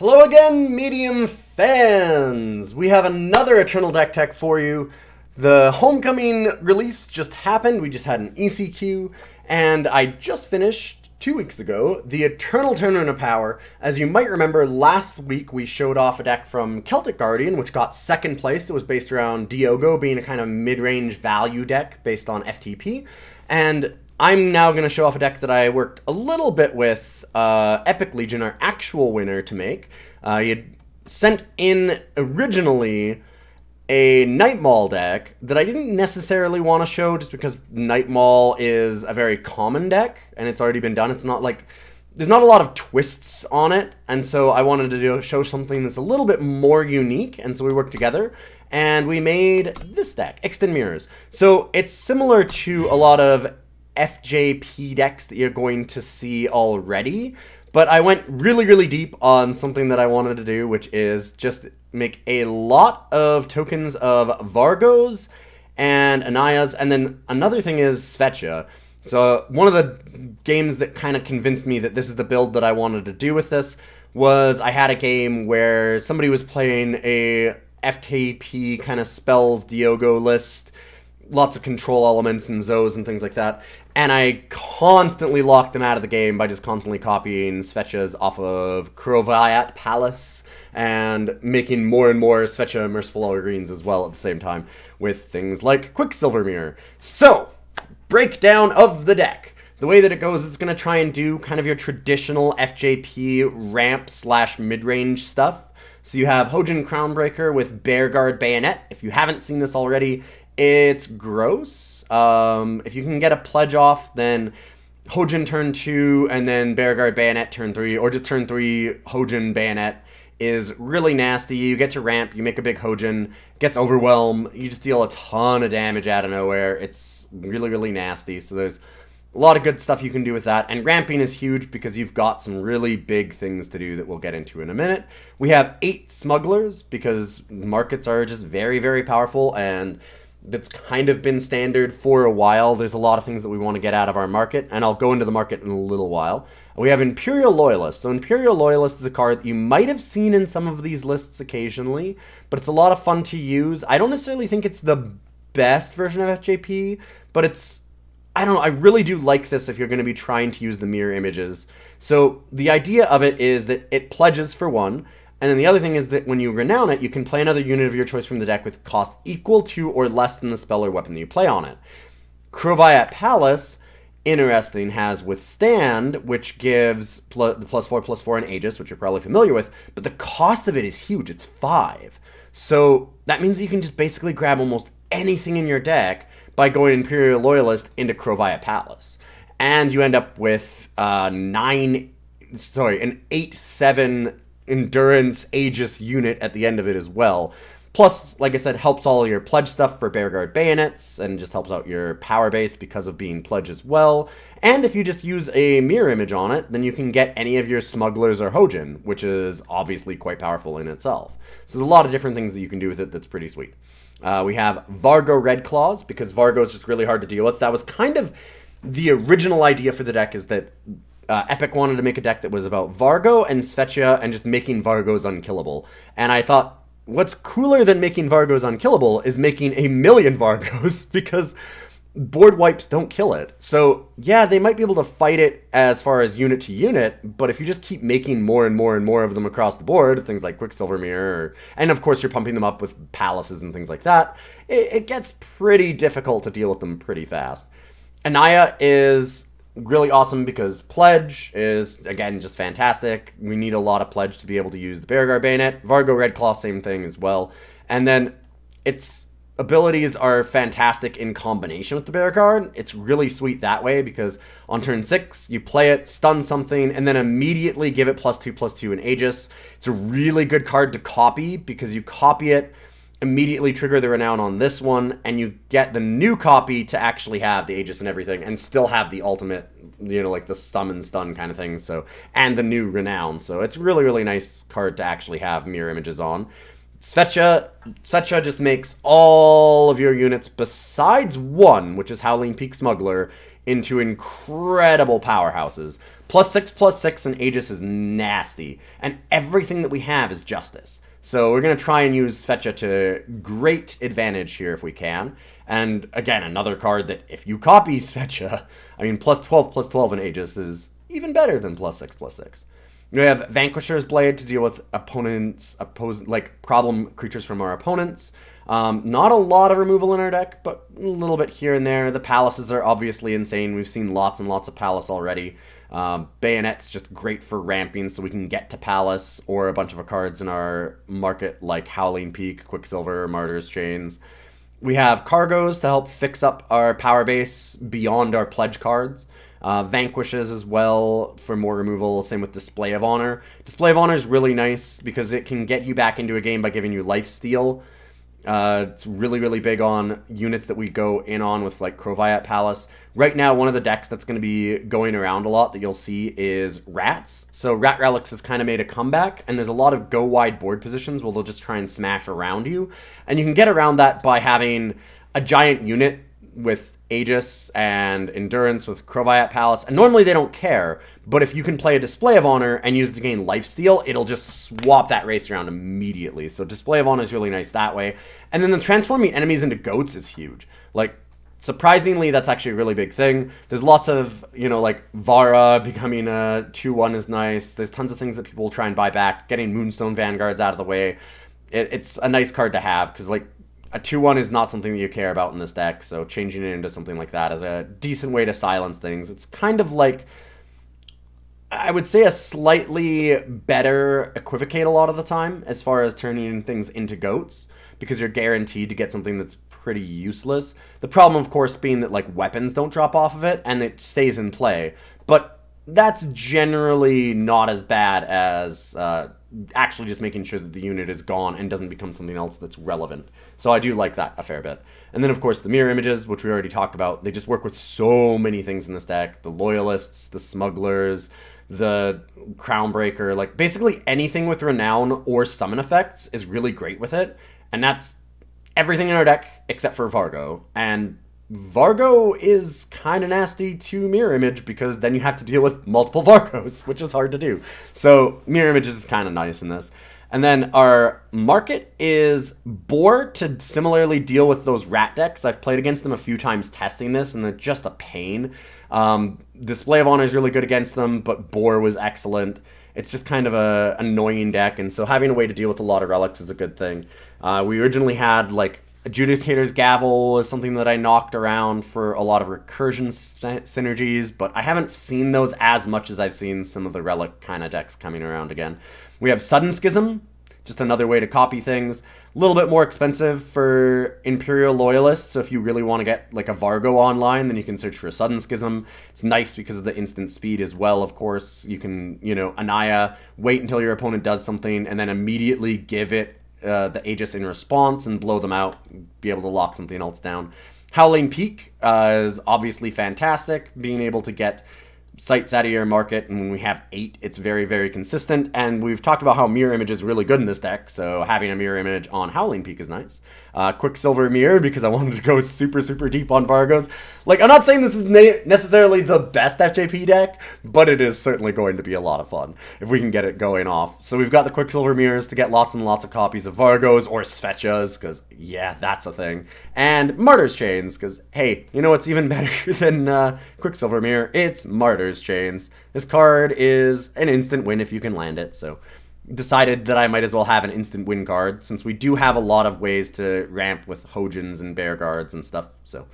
Hello again, Medium fans! We have another Eternal Deck Tech for you. The Homecoming release just happened, we just had an ECQ, and I just finished, two weeks ago, the Eternal Tournament of Power. As you might remember, last week we showed off a deck from Celtic Guardian, which got second place, that was based around Diogo being a kind of mid-range value deck based on FTP, and I'm now going to show off a deck that I worked a little bit with uh, Epic Legion, our actual winner, to make. Uh, he had sent in originally a Night Maul deck that I didn't necessarily want to show just because Night Maul is a very common deck and it's already been done. It's not like there's not a lot of twists on it, and so I wanted to do, show something that's a little bit more unique, and so we worked together, and we made this deck, Extend Mirrors. So it's similar to a lot of FJP decks that you're going to see already. But I went really, really deep on something that I wanted to do, which is just make a lot of tokens of Vargos and Anayas. And then another thing is Svetcha. So one of the games that kind of convinced me that this is the build that I wanted to do with this was I had a game where somebody was playing a FTP kind of spells Diogo list, lots of control elements and Zos and things like that and I constantly locked them out of the game by just constantly copying Svecha's off of Kroviat Palace and making more and more Svecha Merciful All Greens as well at the same time with things like Quicksilver Mirror. So, breakdown of the deck. The way that it goes, it's going to try and do kind of your traditional FJP ramp slash mid-range stuff. So you have Hojin Crownbreaker with Bear Guard Bayonet. If you haven't seen this already, it's gross. Um, if you can get a pledge off, then Hojin turn two, and then Bearguard Bayonet turn three, or just turn three Hojin Bayonet is really nasty. You get to ramp, you make a big Hojin, gets overwhelm, you just deal a ton of damage out of nowhere. It's really, really nasty. So there's a lot of good stuff you can do with that. And ramping is huge because you've got some really big things to do that we'll get into in a minute. We have eight smugglers because markets are just very, very powerful and that's kind of been standard for a while. There's a lot of things that we want to get out of our market, and I'll go into the market in a little while. We have Imperial Loyalist. So Imperial Loyalist is a card that you might have seen in some of these lists occasionally, but it's a lot of fun to use. I don't necessarily think it's the best version of FJP, but it's I don't know, I really do like this if you're going to be trying to use the mirror images. So the idea of it is that it pledges for one, and then the other thing is that when you renown it, you can play another unit of your choice from the deck with cost equal to or less than the spell or weapon that you play on it. Kroviat Palace, interesting, has Withstand, which gives pl- the plus four, plus four in Aegis, which you're probably familiar with, but the cost of it is huge. It's five. So that means you can just basically grab almost anything in your deck by going Imperial Loyalist into Kroviat Palace. And you end up with uh, nine, sorry, an eight, seven endurance Aegis unit at the end of it as well. Plus, like I said, helps all your pledge stuff for Bear Guard Bayonets, and just helps out your power base because of being pledge as well. And if you just use a mirror image on it, then you can get any of your smugglers or Hojin, which is obviously quite powerful in itself. So there's a lot of different things that you can do with it that's pretty sweet. Uh, we have Vargo Red Claws, because Vargo is just really hard to deal with. That was kind of the original idea for the deck, is that uh, Epic wanted to make a deck that was about Vargo and Svechia and just making Vargos unkillable. And I thought, what's cooler than making Vargos unkillable is making a million Vargos because board wipes don't kill it. So, yeah, they might be able to fight it as far as unit to unit, but if you just keep making more and more and more of them across the board, things like Quicksilver Mirror, and of course you're pumping them up with palaces and things like that, it, it gets pretty difficult to deal with them pretty fast. Anaya is really awesome because Pledge is, again, just fantastic. We need a lot of Pledge to be able to use the Bear Bayonet. Vargo Red Claw, same thing as well. And then its abilities are fantastic in combination with the Bear guard. It's really sweet that way because on turn 6, you play it, stun something, and then immediately give it plus 2, plus 2 in Aegis. It's a really good card to copy because you copy it immediately trigger the renown on this one and you get the new copy to actually have the aegis and everything and still have the ultimate you know like the summon stun kind of thing so and the new renown so it's really really nice card to actually have mirror images on Svecha, Svecha just makes all of your units besides one, which is Howling Peak Smuggler, into incredible powerhouses. Plus six, plus six, and Aegis is nasty. And everything that we have is Justice. So we're going to try and use Fetcha to great advantage here if we can. And again, another card that if you copy Fetcha, I mean, plus 12, plus 12 in Aegis is even better than plus 6, plus 6. We have Vanquisher's Blade to deal with opponents, like problem creatures from our opponents. Um, not a lot of removal in our deck, but a little bit here and there. The palaces are obviously insane. We've seen lots and lots of palace already. Um, Bayonet's just great for ramping, so we can get to Palace or a bunch of cards in our market like Howling Peak, Quicksilver, Martyr's Chains. We have Cargoes to help fix up our power base beyond our pledge cards. Uh, vanquishes as well for more removal. Same with Display of Honor. Display of Honor is really nice because it can get you back into a game by giving you life steal. Uh, it's really, really big on units that we go in on with like Croviat Palace. Right now, one of the decks that's going to be going around a lot that you'll see is Rats. So Rat Relics has kind of made a comeback, and there's a lot of go wide board positions where they'll just try and smash around you. And you can get around that by having a giant unit with Aegis and Endurance with Croviat Palace, and normally they don't care, but if you can play a Display of Honor and use it to gain lifesteal, it'll just swap that race around immediately. So Display of Honor is really nice that way. And then the transforming enemies into goats is huge. Like, surprisingly, that's actually a really big thing. There's lots of, you know, like Vara becoming a 2-1 is nice. There's tons of things that people will try and buy back. Getting Moonstone Vanguards out of the way. It, it's a nice card to have, because, like, a 2-1 is not something that you care about in this deck, so changing it into something like that is a decent way to silence things. It's kind of like, I would say a slightly better equivocate a lot of the time as far as turning things into goats, because you're guaranteed to get something that's pretty useless. The problem, of course, being that like weapons don't drop off of it, and it stays in play. But that's generally not as bad as uh, actually just making sure that the unit is gone and doesn't become something else that's relevant. So I do like that a fair bit. And then of course the mirror images, which we already talked about, they just work with so many things in this deck. The loyalists, the smugglers, the crownbreaker, like basically anything with renown or summon effects is really great with it. And that's everything in our deck except for Vargo. And Vargo is kind of nasty to Mirror Image because then you have to deal with multiple Vargos, which is hard to do. So Mirror Image is kind of nice in this. And then our market is Boar to similarly deal with those rat decks. I've played against them a few times testing this, and they're just a pain. Um, Display of Honor is really good against them, but Boar was excellent. It's just kind of a annoying deck, and so having a way to deal with a lot of relics is a good thing. Uh, we originally had like Adjudicator's Gavel is something that I knocked around for a lot of recursion st- synergies, but I haven't seen those as much as I've seen some of the Relic kind of decks coming around again. We have Sudden Schism, just another way to copy things. A little bit more expensive for Imperial Loyalists, so if you really want to get like a Vargo online, then you can search for a Sudden Schism. It's nice because of the instant speed as well, of course. You can, you know, Anaya, wait until your opponent does something, and then immediately give it uh, the Aegis in response and blow them out, be able to lock something else down. Howling Peak uh, is obviously fantastic, being able to get sites out of your market, and when we have eight, it's very, very consistent. And we've talked about how Mirror Image is really good in this deck, so having a Mirror Image on Howling Peak is nice uh, Quicksilver Mirror because I wanted to go super, super deep on Vargos. Like, I'm not saying this is necessarily the best FJP deck, but it is certainly going to be a lot of fun if we can get it going off. So we've got the Quicksilver Mirrors to get lots and lots of copies of Vargos or Svechas, because, yeah, that's a thing. And Martyr's Chains, because, hey, you know what's even better than uh, Quicksilver Mirror? It's Martyr's Chains. This card is an instant win if you can land it, so decided that I might as well have an instant win card, since we do have a lot of ways to ramp with Hojins and Bear Guards and stuff. So,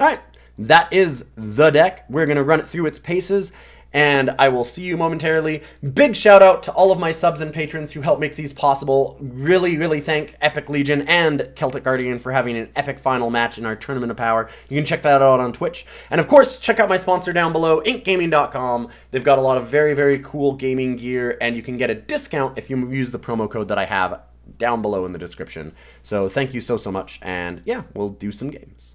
alright, that is the deck. We're going to run it through its paces and I will see you momentarily. Big shout out to all of my subs and patrons who help make these possible. Really, really thank Epic Legion and Celtic Guardian for having an epic final match in our Tournament of Power. You can check that out on Twitch. And of course, check out my sponsor down below, inkgaming.com. They've got a lot of very, very cool gaming gear, and you can get a discount if you use the promo code that I have down below in the description. So thank you so, so much, and yeah, we'll do some games.